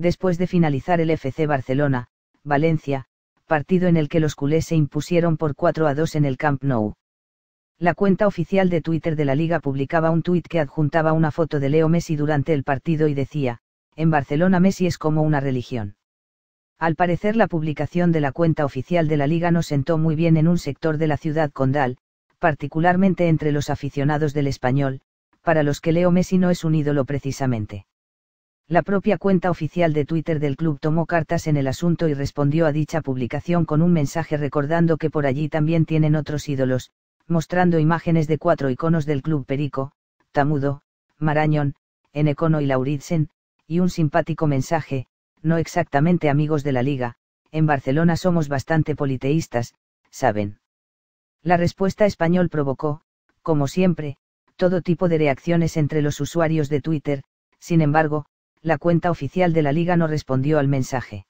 después de finalizar el FC Barcelona, Valencia, partido en el que los culés se impusieron por 4 a 2 en el Camp Nou. La cuenta oficial de Twitter de la liga publicaba un tuit que adjuntaba una foto de Leo Messi durante el partido y decía, en Barcelona Messi es como una religión. Al parecer la publicación de la cuenta oficial de la liga no sentó muy bien en un sector de la ciudad condal, particularmente entre los aficionados del español, para los que Leo Messi no es un ídolo precisamente. La propia cuenta oficial de Twitter del club tomó cartas en el asunto y respondió a dicha publicación con un mensaje recordando que por allí también tienen otros ídolos, mostrando imágenes de cuatro iconos del club Perico, Tamudo, Marañón, Enecono y Lauritsen, y un simpático mensaje, no exactamente amigos de la liga, en Barcelona somos bastante politeístas, saben. La respuesta español provocó, como siempre, todo tipo de reacciones entre los usuarios de Twitter, sin embargo, la cuenta oficial de la liga no respondió al mensaje.